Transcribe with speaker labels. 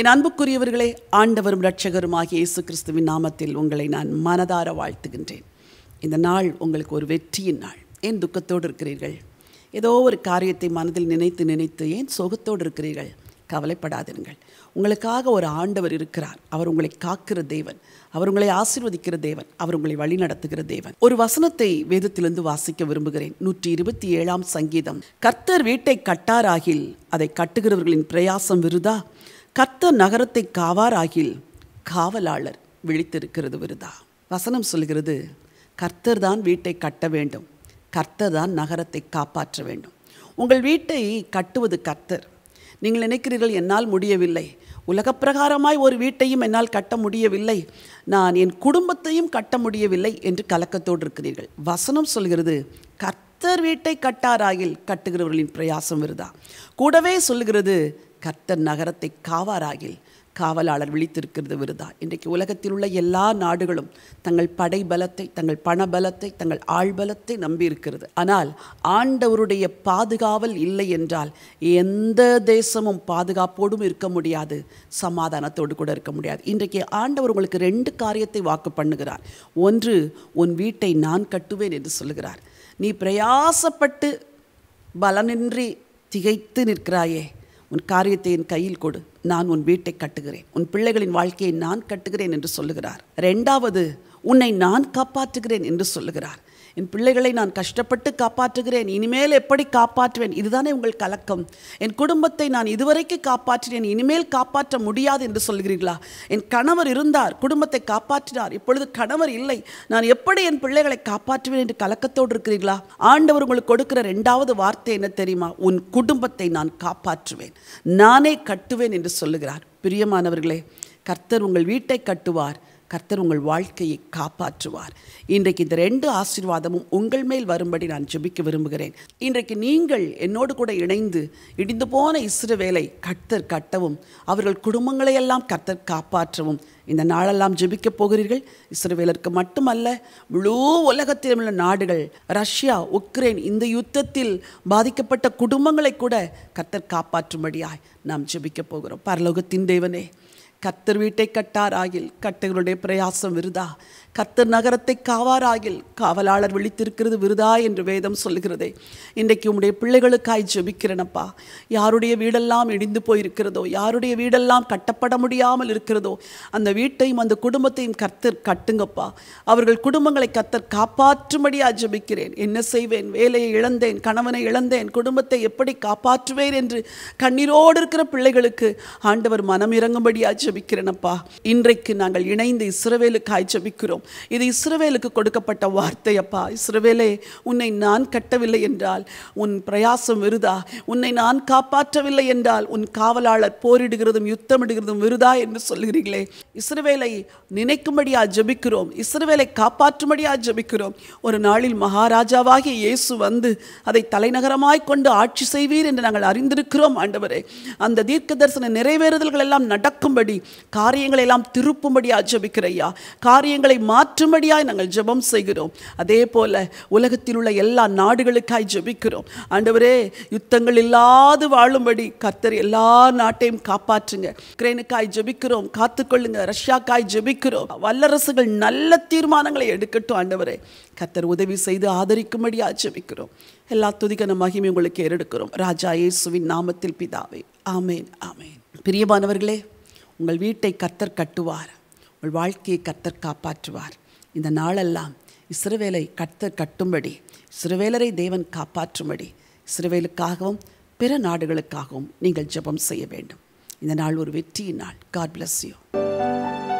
Speaker 1: என் அன்புக்குரியவர்களே ஆண்டவரும் இரட்சகரும் ஆகிய இயேசு கிறிஸ்துவின் நாமத்தில் உங்களை நான் மனதார வாழ்த்துகின்றேன் இந்த நாள் உங்களுக்கு ஒரு வெற்றியின் நாள் ஏன் துக்கத்தோடு இருக்கிறீர்கள் ஏதோ ஒரு காரியத்தை மனதில் நினைத்து நினைத்து ஏன் சோகத்தோடு இருக்கிறீர்கள் கவலைப்படாதீர்கள் உங்களுக்காக ஒரு ஆண்டவர் இருக்கிறார் அவர் உங்களை காக்கிற தேவன் அவர் உங்களை ஆசிர்வதிக்கிற தேவன் அவர் உங்களை நடத்துகிற தேவன் ஒரு வசனத்தை வேதத்திலிருந்து வாசிக்க விரும்புகிறேன் நூற்றி இருபத்தி ஏழாம் சங்கீதம் கர்த்தர் வீட்டை கட்டாராகில் அதை கட்டுகிறவர்களின் பிரயாசம் விருதா கத்த நகரத்தை காவார் ஆகில் காவலாளர் விழித்திருக்கிறது விருதா வசனம் சொல்கிறது கர்த்தர் தான் வீட்டை கட்ட வேண்டும் கர்த்தர் தான் நகரத்தை காப்பாற்ற வேண்டும் உங்கள் வீட்டை கட்டுவது கர்த்தர் நீங்கள் நினைக்கிறீர்கள் என்னால் முடியவில்லை பிரகாரமாய் ஒரு வீட்டையும் என்னால் கட்ட முடியவில்லை நான் என் குடும்பத்தையும் கட்ட முடியவில்லை என்று கலக்கத்தோடு இருக்கிறீர்கள் வசனம் சொல்கிறது கர்த்தர் வீட்டை கட்டாராயில் கட்டுகிறவர்களின் பிரயாசம் விருதா கூடவே சொல்கிறது கர்த்தர் நகரத்தை காவாராகில் காவலாளர் விழித்திருக்கிறது விருதா இன்றைக்கு உலகத்தில் உள்ள எல்லா நாடுகளும் தங்கள் படை பலத்தை தங்கள் பண பலத்தை தங்கள் ஆழ்பலத்தை நம்பியிருக்கிறது ஆனால் ஆண்டவருடைய பாதுகாவல் இல்லை என்றால் எந்த தேசமும் பாதுகாப்போடும் இருக்க முடியாது சமாதானத்தோடு கூட இருக்க முடியாது இன்றைக்கு ஆண்டவர் உங்களுக்கு ரெண்டு காரியத்தை வாக்கு பண்ணுகிறார் ஒன்று உன் வீட்டை நான் கட்டுவேன் என்று சொல்லுகிறார் நீ பிரயாசப்பட்டு பலனின்றி திகைத்து நிற்கிறாயே உன் காரியத்தை என் கையில் கொடு நான் உன் வீட்டை கட்டுகிறேன் உன் பிள்ளைகளின் வாழ்க்கையை நான் கட்டுகிறேன் என்று சொல்லுகிறார் ரெண்டாவது உன்னை நான் காப்பாற்றுகிறேன் என்று சொல்லுகிறார் என் பிள்ளைகளை நான் கஷ்டப்பட்டு காப்பாற்றுகிறேன் இனிமேல் எப்படி காப்பாற்றுவேன் இதுதானே உங்கள் கலக்கம் என் குடும்பத்தை நான் இதுவரைக்கு காப்பாற்றினேன் இனிமேல் காப்பாற்ற முடியாது என்று சொல்கிறீர்களா என் கணவர் இருந்தார் குடும்பத்தை காப்பாற்றினார் இப்பொழுது கணவர் இல்லை நான் எப்படி என் பிள்ளைகளை காப்பாற்றுவேன் என்று கலக்கத்தோடு இருக்கிறீர்களா ஆண்டவர் உங்களுக்கு கொடுக்கிற ரெண்டாவது வார்த்தை என்ன தெரியுமா உன் குடும்பத்தை நான் காப்பாற்றுவேன் நானே கட்டுவேன் என்று சொல்லுகிறார் பிரியமானவர்களே கர்த்தர் உங்கள் வீட்டை கட்டுவார் கர்த்தர் உங்கள் வாழ்க்கையை காப்பாற்றுவார் இன்றைக்கு இந்த ரெண்டு ஆசீர்வாதமும் உங்கள் மேல் வரும்படி நான் ஜெபிக்க விரும்புகிறேன் இன்றைக்கு நீங்கள் என்னோடு கூட இணைந்து இடிந்து போன வேலை கர்த்தர் கட்டவும் அவர்கள் குடும்பங்களையெல்லாம் கர்த்தர் காப்பாற்றவும் இந்த நாளெல்லாம் ஜெபிக்கப் போகிறீர்கள் வேலருக்கு மட்டுமல்ல முழு உலகத்திலும் உள்ள நாடுகள் ரஷ்யா உக்ரைன் இந்த யுத்தத்தில் பாதிக்கப்பட்ட குடும்பங்களை கூட கத்தர் காப்பாற்றும்படியாய் நாம் ஜெபிக்கப் போகிறோம் பரலோகத்தின் தேவனே கத்தர் வீட்டை கட்டாராகில் கட்டுகளுடைய பிரயாசம் விருதா கத்தர் நகரத்தை காவாராகில் காவலாளர் விழித்திருக்கிறது விருதா என்று வேதம் சொல்லுகிறதே இன்றைக்கு உம்முடைய பிள்ளைகளுக்காய் ஜபிக்கிறனப்பா யாருடைய வீடெல்லாம் இடிந்து போயிருக்கிறதோ யாருடைய வீடெல்லாம் கட்டப்பட முடியாமல் இருக்கிறதோ அந்த வீட்டையும் அந்த குடும்பத்தையும் கத்தர் கட்டுங்கப்பா அவர்கள் குடும்பங்களை கத்தர் காப்பாற்றும்படியா ஜெபிக்கிறேன் என்ன செய்வேன் வேலையை இழந்தேன் கணவனை இழந்தேன் குடும்பத்தை எப்படி காப்பாற்றுவேன் என்று கண்ணீரோடு இருக்கிற பிள்ளைகளுக்கு ஆண்டவர் மனம் இறங்கும்படியாக ஜபிக்கிறேனப்பா இன்றைக்கு நாங்கள் இணைந்து இஸ்ரவேலுக்காய் ஜபிக்கிறோம் இது இஸ்ரவேலுக்கு கொடுக்கப்பட்ட வார்த்தை அப்பா இஸ்ரவேலே உன்னை நான் கட்டவில்லை என்றால் உன் பிரயாசம் விருதா உன்னை நான் காப்பாற்றவில்லை என்றால் உன் காவலாளர் போரிடுகிறதும் யுத்தமிடுகிறதும் விருதா என்று சொல்கிறீர்களே இஸ்ரவேலை நினைக்கும்படியா ஜபிக்கிறோம் இஸ்ரவேலை காப்பாற்றும்படியா ஜபிக்கிறோம் ஒரு நாளில் மகாராஜாவாகிய இயேசு வந்து அதை தலைநகரமாய் கொண்டு ஆட்சி செய்வீர் என்று நாங்கள் அறிந்திருக்கிறோம் ஆண்டவரே அந்த தீர்க்க தரிசன நிறைவேறுதல்கள் எல்லாம் நடக்கும்படி காரியங்களை எல்லாம் திருப்பும்படியாக ஜபிக்கிறையா காரியங்களை மாற்றும்படியாய் நாங்கள் ஜபம் செய்கிறோம் அதே போல் உலகத்தில் உள்ள எல்லா நாடுகளுக்காய் ஜபிக்கிறோம் ஆண்டவரே யுத்தங்கள் இல்லாது வாழும்படி கர்த்தர் எல்லா நாட்டையும் காப்பாற்றுங்க உக்ரைனுக்காய் ஜபிக்கிறோம் காத்துக்கொள்ளுங்க ரஷ்யாக்காய் ஜபிக்கிறோம் வல்லரசுகள் நல்ல தீர்மானங்களை எடுக்கட்டும் ஆண்டவரே கர்த்தர் உதவி செய்து ஆதரிக்கும்படியாக ஜபிக்கிறோம் எல்லா துதிகன மகிமை உங்களுக்கு ஏறெடுக்கிறோம் ராஜா இயேசுவின் நாமத்தில் பிதாவே ஆமேன் ஆமேன் பிரியமானவர்களே உங்கள் வீட்டை கத்தர் கட்டுவார் உங்கள் வாழ்க்கையை கத்தர் காப்பாற்றுவார் இந்த நாளெல்லாம் இஸ்ரவேலை கத்தர் கட்டும்படி சிறுவேலரை தேவன் காப்பாற்றும்படி சிறுவேலுக்காகவும் பிற நாடுகளுக்காகவும் நீங்கள் ஜெபம் செய்ய வேண்டும் இந்த நாள் ஒரு வெற்றியின் நாள் காட் பிளஸ் யூ